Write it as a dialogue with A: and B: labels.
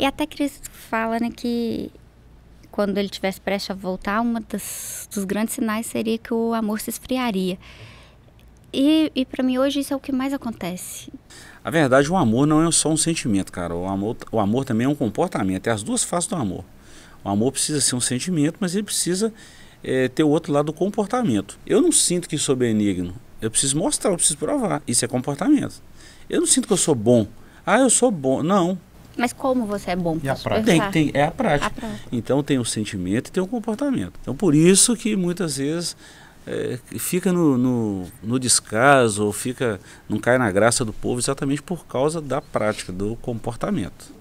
A: E até Cristo fala né, que quando ele tivesse prestes a voltar, um dos grandes sinais seria que o amor se esfriaria. E, e para mim hoje isso é o que mais acontece.
B: A verdade, o amor não é só um sentimento, cara. O amor, o amor também é um comportamento. É as duas faces do amor. O amor precisa ser um sentimento, mas ele precisa é, ter o outro lado do comportamento. Eu não sinto que sou benigno. Eu preciso mostrar, eu preciso provar. Isso é comportamento. Eu não sinto que eu sou bom. Ah, eu sou bom. Não. Mas como
C: você é bom? E a prática. Tem, tem,
B: é a prática. a prática. Então tem o um sentimento e tem o um comportamento. Então por isso que muitas vezes é, fica no, no, no, descaso ou fica não cai na graça do povo exatamente por causa da prática, do comportamento.